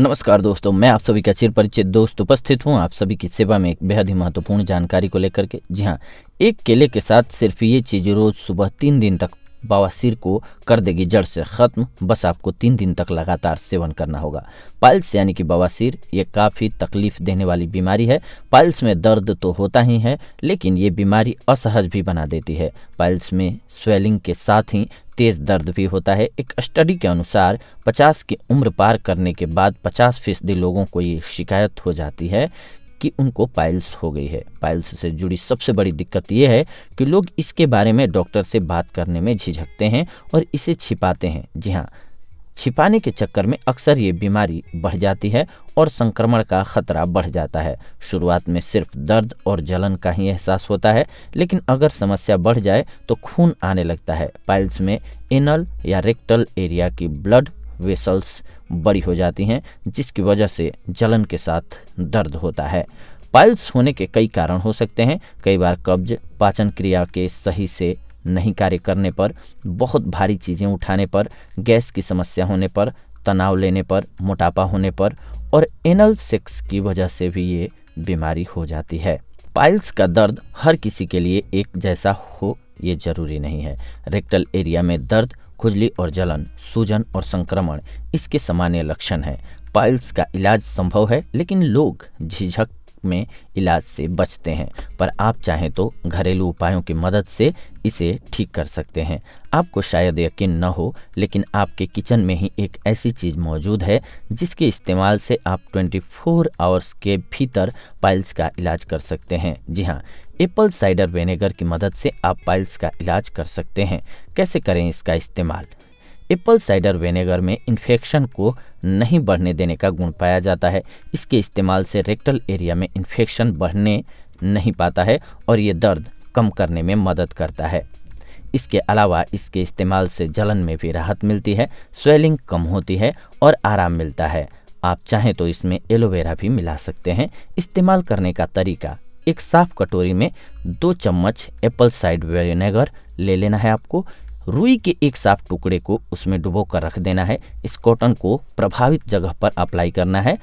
नमस्कार दोस्तों मैं आप सभी का चिर परिचित दोस्त उपस्थित हूं आप सभी की सेवा में एक बेहद ही महत्वपूर्ण जानकारी को लेकर के जी हाँ एक केले के साथ सिर्फ ये चीज़ रोज़ सुबह तीन दिन तक बवासीर को कर देगी जड़ से ख़त्म बस आपको तीन दिन तक लगातार सेवन करना होगा पाइल्स यानी कि बवासीर ये काफ़ी तकलीफ देने वाली बीमारी है पाइल्स में दर्द तो होता ही है लेकिन ये बीमारी असहज भी बना देती है पाइल्स में स्वेलिंग के साथ ही तेज़ दर्द भी होता है एक स्टडी के अनुसार 50 की उम्र पार करने के बाद 50 फीसदी लोगों को ये शिकायत हो जाती है कि उनको पाइल्स हो गई है पाइल्स से जुड़ी सबसे बड़ी दिक्कत यह है कि लोग इसके बारे में डॉक्टर से बात करने में झिझकते हैं और इसे छिपाते हैं जी हाँ छिपाने के चक्कर में अक्सर ये बीमारी बढ़ जाती है और संक्रमण का खतरा बढ़ जाता है शुरुआत में सिर्फ दर्द और जलन का ही एहसास होता है लेकिन अगर समस्या बढ़ जाए तो खून आने लगता है पाइल्स में एनल या रेक्टल एरिया की ब्लड वेसल्स बड़ी हो जाती हैं जिसकी वजह से जलन के साथ दर्द होता है पाइल्स होने के कई कारण हो सकते हैं कई बार कब्ज पाचन क्रिया के सही से नहीं कार्य करने पर बहुत भारी चीज़ें उठाने पर गैस की समस्या होने पर तनाव लेने पर मोटापा होने पर और एनल सेक्स की वजह से भी ये बीमारी हो जाती है पाइल्स का दर्द हर किसी के लिए एक जैसा हो ये जरूरी नहीं है रेक्टल एरिया में दर्द खुजली और जलन सूजन और संक्रमण इसके सामान्य लक्षण हैं पाइल्स का इलाज संभव है लेकिन लोग झिझक में इलाज से बचते हैं पर आप चाहें तो घरेलू उपायों की मदद से इसे ठीक कर सकते हैं आपको शायद यकीन न हो लेकिन आपके किचन में ही एक ऐसी चीज़ मौजूद है जिसके इस्तेमाल से आप 24 फोर आवर्स के भीतर पाइल्स का इलाज कर सकते हैं जी हाँ एप्पल साइडर विनेगर की मदद से आप पाइल्स का इलाज कर सकते हैं कैसे करें इसका इस्तेमाल एप्पल साइडर विनेगर में इन्फेक्शन को नहीं बढ़ने देने का गुण पाया जाता है इसके इस्तेमाल से रेक्टल एरिया में इन्फेक्शन बढ़ने नहीं पाता है और ये दर्द कम करने में मदद करता है इसके अलावा इसके इस्तेमाल से जलन में भी राहत मिलती है स्वेलिंग कम होती है और आराम मिलता है आप चाहें तो इसमें एलोवेरा भी मिला सकते हैं इस्तेमाल करने का तरीका एक साफ कटोरी में दो चम्मच एप्पल साइड विनेगर ले लेना है आपको रुई के एक साफ टुकड़े को उसमें डुबो कर रख देना है इस कॉटन को प्रभावित जगह पर अप्लाई करना है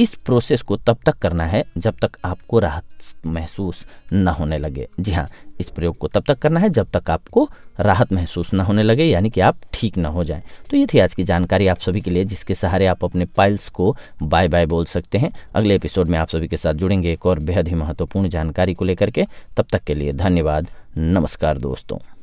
इस प्रोसेस को तब तक करना है जब तक आपको राहत महसूस न होने लगे जी हाँ इस प्रयोग को तब तक करना है जब तक आपको राहत महसूस न होने लगे यानी कि आप ठीक न हो जाएं तो ये थी आज की जानकारी आप सभी के लिए जिसके सहारे आप अपने पाइल्स को बाय बाय बोल सकते हैं अगले एपिसोड में आप सभी के साथ जुड़ेंगे एक और बेहद ही महत्वपूर्ण जानकारी को लेकर के तब तक के लिए धन्यवाद नमस्कार दोस्तों